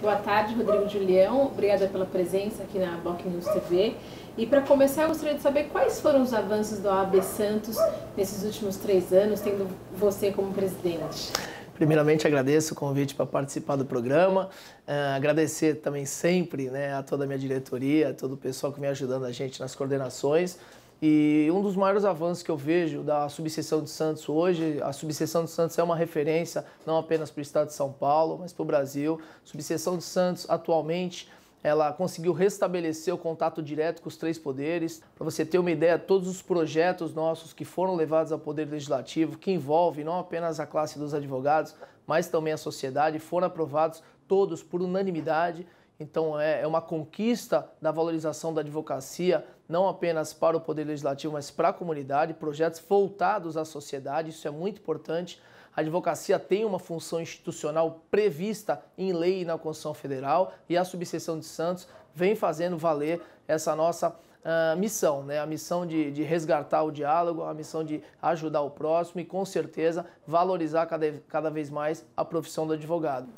Boa tarde, Rodrigo Julião. Obrigada pela presença aqui na Boc News TV. E para começar, eu gostaria de saber quais foram os avanços do AB Santos nesses últimos três anos, tendo você como presidente. Primeiramente, agradeço o convite para participar do programa. Uh, agradecer também sempre né, a toda a minha diretoria, a todo o pessoal que vem ajudando a gente nas coordenações. E um dos maiores avanços que eu vejo da subseção de Santos hoje, a subseção de Santos é uma referência não apenas para o estado de São Paulo, mas para o Brasil. A subseção de Santos atualmente ela conseguiu restabelecer o contato direto com os três poderes. Para você ter uma ideia, todos os projetos nossos que foram levados ao Poder Legislativo, que envolvem não apenas a classe dos advogados, mas também a sociedade, foram aprovados todos por unanimidade. Então é, é uma conquista da valorização da advocacia, não apenas para o Poder Legislativo, mas para a comunidade, projetos voltados à sociedade, isso é muito importante. A advocacia tem uma função institucional prevista em lei e na Constituição Federal e a subseção de Santos vem fazendo valer essa nossa uh, missão, né? a missão de, de, resgatar o diálogo, a missão de ajudar o próximo e, com certeza, valorizar cada, cada vez mais a profissão do advogado.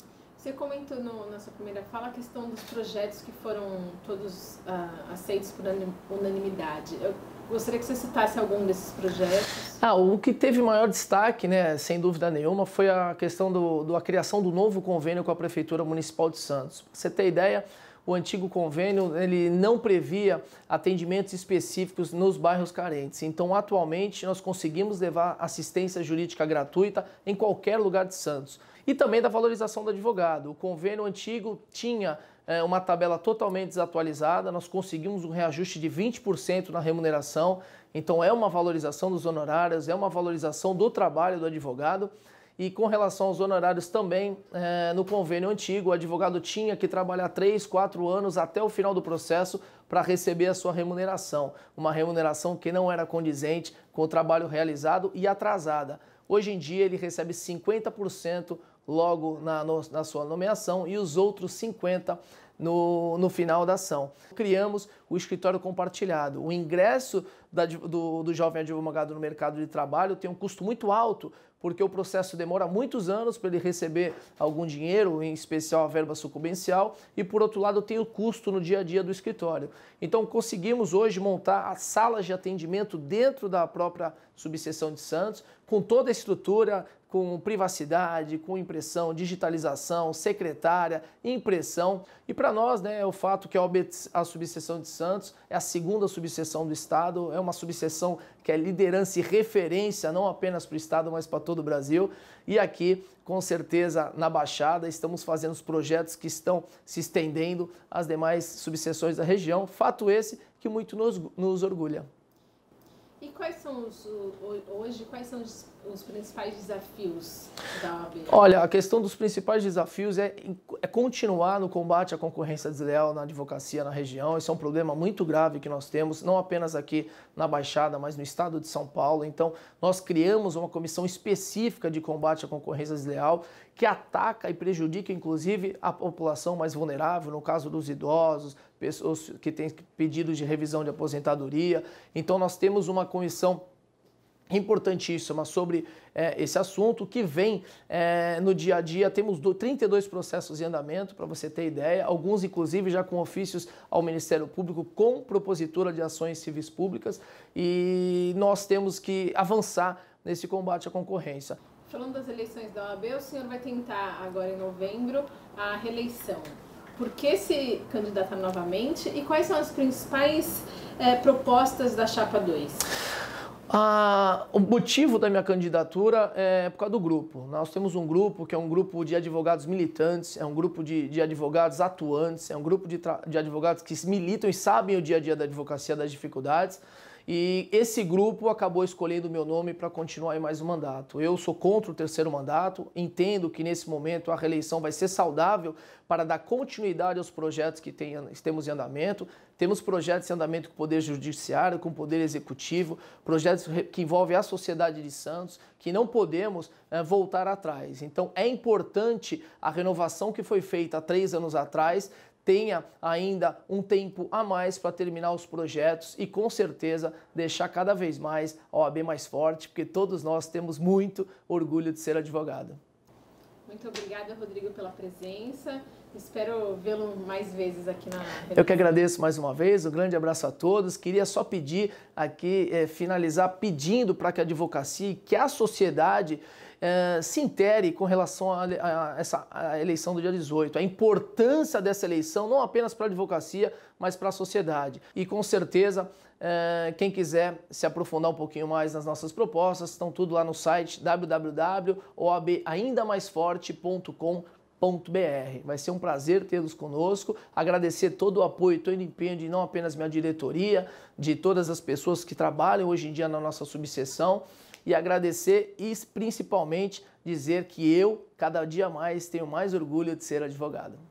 Você comentou no, na sua primeira fala a questão dos projetos que foram todos uh, aceitos por unanimidade. Eu gostaria que você citasse algum desses projetos. Ah, o que teve maior destaque, né, sem dúvida nenhuma, foi a questão do, do criação do novo convênio com a Prefeitura Municipal de Santos. Pra você ter ideia, o antigo convênio ele não previa atendimentos específicos nos bairros carentes. Então, atualmente, nós conseguimos levar assistência jurídica gratuita em qualquer lugar de Santos. E também da valorização do advogado. O convênio antigo tinha é, uma tabela totalmente desatualizada, nós conseguimos um reajuste de 20% na remuneração, então é uma valorização dos honorários, é uma valorização do trabalho do advogado. E com relação aos honorários também, é, no convênio antigo, o advogado tinha que trabalhar 3, 4 anos até o final do processo para receber a sua remuneração. Uma remuneração que não era condizente com o trabalho realizado e atrasada. Hoje em dia, ele recebe 50% logo na, no, na sua nomeação e os outros 50 no, no, final da ação. Criamos o escritório compartilhado. O ingresso da, do, do jovem advogado no mercado de trabalho tem um custo muito alto, porque o processo demora muitos anos para ele receber algum dinheiro, em especial a verba sucumbencial, e por outro lado tem o custo no dia a dia do escritório. Então conseguimos hoje montar as salas de atendimento dentro da própria subseção de Santos, com toda a estrutura, com privacidade, com impressão, digitalização, secretária, impressão. E para nós, né, é o fato que a, a subseção de Santos é a segunda subseção do Estado, é uma subseção que é liderança e referência não apenas para o Estado, mas para todo o Brasil. E aqui, com certeza, na Baixada, estamos fazendo os projetos que estão se estendendo às demais subseções da região. Fato esse que muito nos, nos orgulha. E quais são os, hoje, quais são os, os principais desafios da OAB? Olha, a questão dos principais desafios é, é continuar no combate à concorrência desleal na advocacia na região. Esse é um problema muito grave que nós temos, não apenas aqui na Baixada, mas no estado de São Paulo. Então, nós criamos uma comissão específica de combate à concorrência desleal que ataca e prejudica inclusive a população mais vulnerável, no caso dos idosos, pessoas que têm pedidos de revisão de aposentadoria. Então nós temos uma comissão importantíssima sobre é, esse assunto que vem é, no dia a dia. Temos 32 processos em andamento, para você ter ideia, alguns inclusive já com ofícios ao Ministério Público com propositura de ações civis públicas e nós temos que avançar nesse combate à concorrência. Falando das eleições da OAB, o senhor vai tentar agora em novembro a reeleição. Por que se candidatar novamente e quais são as principais eh, propostas da Chapa 2? Ah, o motivo da minha candidatura é por causa do grupo. Nós temos um grupo que é um grupo de advogados militantes, é um grupo de, de advogados atuantes, é um grupo de, de advogados que militam e sabem o dia a dia da advocacia, das dificuldades. E esse grupo acabou escolhendo o meu nome para continuar em mais um mandato. Eu sou contra o terceiro mandato, entendo que nesse momento a reeleição vai ser saudável para dar continuidade aos projetos que tem, temos em andamento. Temos projetos em andamento com o Poder Judiciário, com o Poder Executivo, projetos que envolvem a sociedade de Santos, que não podemos é, voltar atrás. Então é importante a renovação que foi feita há três anos atrás tenha ainda um tempo a mais para terminar os projetos e com certeza deixar cada vez mais a OAB mais forte, porque todos nós temos muito orgulho de ser advogado. Muito obrigada, Rodrigo, pela presença. Espero vê-lo mais vezes aqui na. Revista. Eu que agradeço mais uma vez, um grande abraço a todos. Queria só pedir aqui, é, finalizar pedindo para que a advocacia, que a sociedade é, se intere com relação a, a essa a eleição do dia 18, a importância dessa eleição, não apenas para a advocacia, mas para a sociedade. E com certeza, eh, quem quiser se aprofundar um pouquinho mais nas nossas propostas, estão tudo lá no site www.oabaindamaisforte.com.br www.tnpa.br. Vai ser um prazer tê-los conosco, agradecer todo o apoio, todo o empenho de não apenas minha diretoria, de todas as pessoas que trabalham hoje em dia na nossa subseção e agradecer e principalmente dizer que eu cada dia mais tenho mais orgulho de ser advogado.